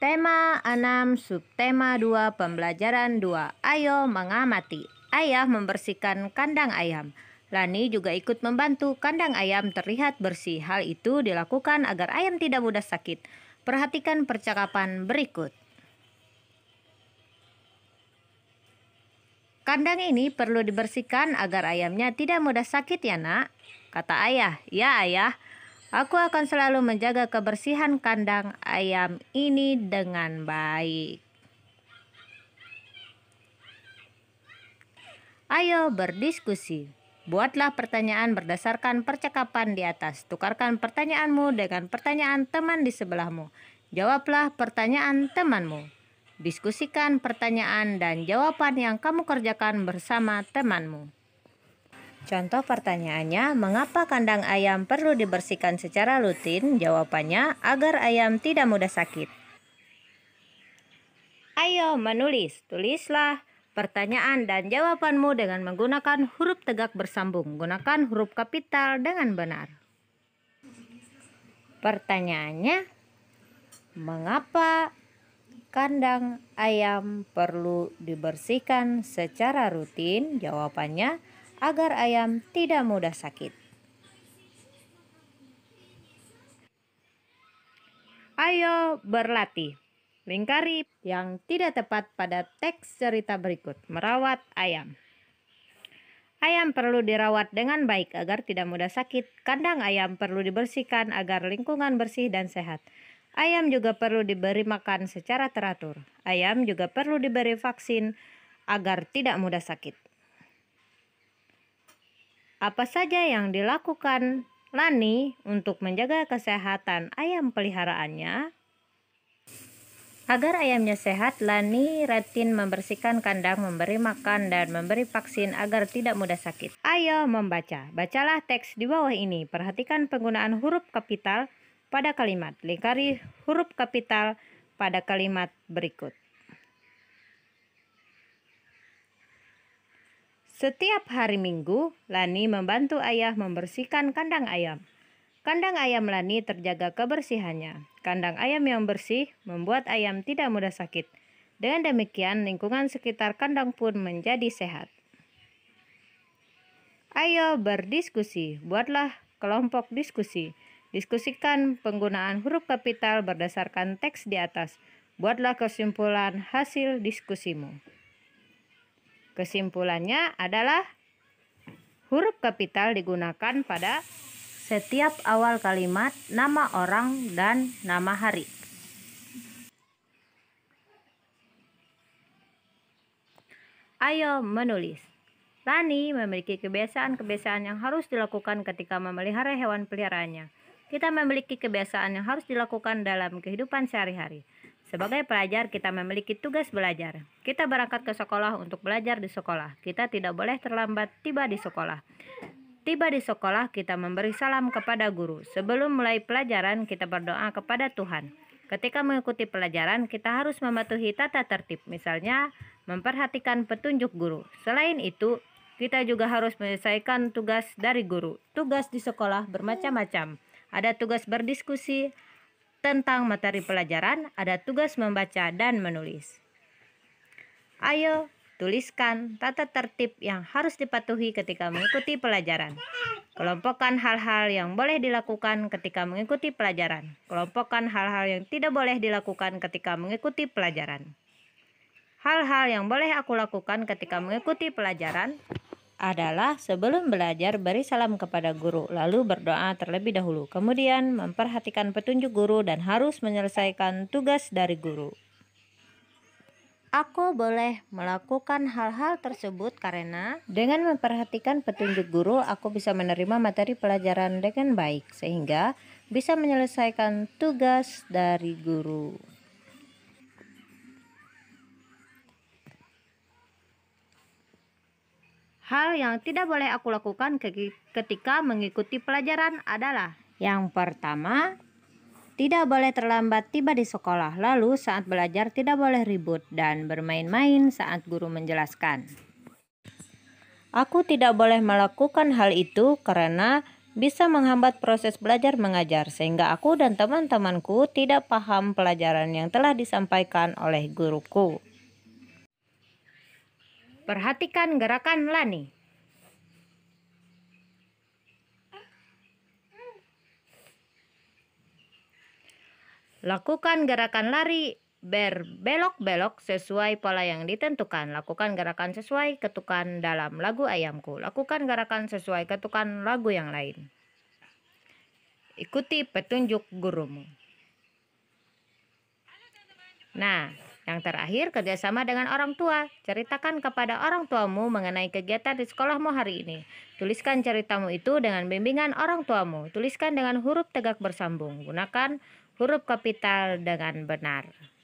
Tema 6, subtema 2, pembelajaran 2. Ayo mengamati. Ayah membersihkan kandang ayam. Lani juga ikut membantu kandang ayam terlihat bersih. Hal itu dilakukan agar ayam tidak mudah sakit. Perhatikan percakapan berikut. Kandang ini perlu dibersihkan agar ayamnya tidak mudah sakit ya nak, kata ayah. Ya ayah, Aku akan selalu menjaga kebersihan kandang ayam ini dengan baik. Ayo berdiskusi. Buatlah pertanyaan berdasarkan percakapan di atas. Tukarkan pertanyaanmu dengan pertanyaan teman di sebelahmu. Jawablah pertanyaan temanmu. Diskusikan pertanyaan dan jawaban yang kamu kerjakan bersama temanmu. Contoh pertanyaannya, mengapa kandang ayam perlu dibersihkan secara rutin? Jawabannya, agar ayam tidak mudah sakit. Ayo menulis, tulislah pertanyaan dan jawabanmu dengan menggunakan huruf tegak bersambung. Gunakan huruf kapital dengan benar. Pertanyaannya, mengapa kandang ayam perlu dibersihkan secara rutin? Jawabannya, agar ayam tidak mudah sakit. Ayo berlatih. Lingkari yang tidak tepat pada teks cerita berikut. Merawat ayam. Ayam perlu dirawat dengan baik agar tidak mudah sakit. Kandang ayam perlu dibersihkan agar lingkungan bersih dan sehat. Ayam juga perlu diberi makan secara teratur. Ayam juga perlu diberi vaksin agar tidak mudah sakit. Apa saja yang dilakukan Lani untuk menjaga kesehatan ayam peliharaannya? Agar ayamnya sehat, Lani rutin membersihkan kandang, memberi makan, dan memberi vaksin agar tidak mudah sakit. Ayo membaca. Bacalah teks di bawah ini. Perhatikan penggunaan huruf kapital pada kalimat. Lingkari huruf kapital pada kalimat berikut. Setiap hari Minggu, Lani membantu ayah membersihkan kandang ayam. Kandang ayam Lani terjaga kebersihannya. Kandang ayam yang bersih membuat ayam tidak mudah sakit. Dengan demikian, lingkungan sekitar kandang pun menjadi sehat. Ayo berdiskusi, buatlah kelompok diskusi. Diskusikan penggunaan huruf kapital berdasarkan teks di atas. Buatlah kesimpulan hasil diskusimu. Kesimpulannya adalah huruf kapital digunakan pada setiap awal kalimat, nama orang, dan nama hari. Ayo menulis. Lani memiliki kebiasaan-kebiasaan yang harus dilakukan ketika memelihara hewan peliharaannya. Kita memiliki kebiasaan yang harus dilakukan dalam kehidupan sehari-hari. Sebagai pelajar, kita memiliki tugas belajar. Kita berangkat ke sekolah untuk belajar di sekolah. Kita tidak boleh terlambat tiba di sekolah. Tiba di sekolah, kita memberi salam kepada guru. Sebelum mulai pelajaran, kita berdoa kepada Tuhan. Ketika mengikuti pelajaran, kita harus mematuhi tata tertib, misalnya memperhatikan petunjuk guru. Selain itu, kita juga harus menyelesaikan tugas dari guru. Tugas di sekolah bermacam-macam. Ada tugas berdiskusi, tentang materi pelajaran ada tugas membaca dan menulis. Ayo, tuliskan tata tertib yang harus dipatuhi ketika mengikuti pelajaran. Kelompokkan hal-hal yang boleh dilakukan ketika mengikuti pelajaran. Kelompokkan hal-hal yang tidak boleh dilakukan ketika mengikuti pelajaran. Hal-hal yang boleh aku lakukan ketika mengikuti pelajaran adalah sebelum belajar beri salam kepada guru, lalu berdoa terlebih dahulu. Kemudian memperhatikan petunjuk guru dan harus menyelesaikan tugas dari guru. Aku boleh melakukan hal-hal tersebut karena dengan memperhatikan petunjuk guru, aku bisa menerima materi pelajaran dengan baik sehingga bisa menyelesaikan tugas dari guru. Hal yang tidak boleh aku lakukan ketika mengikuti pelajaran adalah yang pertama, tidak boleh terlambat tiba di sekolah, lalu saat belajar tidak boleh ribut dan bermain-main saat guru menjelaskan. Aku tidak boleh melakukan hal itu karena bisa menghambat proses belajar mengajar, sehingga aku dan teman-temanku tidak paham pelajaran yang telah disampaikan oleh guruku. Perhatikan gerakan Lani. Lakukan gerakan lari berbelok-belok sesuai pola yang ditentukan. Lakukan gerakan sesuai ketukan dalam lagu ayamku. Lakukan gerakan sesuai ketukan lagu yang lain. Ikuti petunjuk gurumu. Nah, yang terakhir, kerjasama dengan orang tua. Ceritakan kepada orang tuamu mengenai kegiatan di sekolahmu hari ini. Tuliskan ceritamu itu dengan bimbingan orang tuamu. Tuliskan dengan huruf tegak bersambung. Gunakan huruf kapital dengan benar.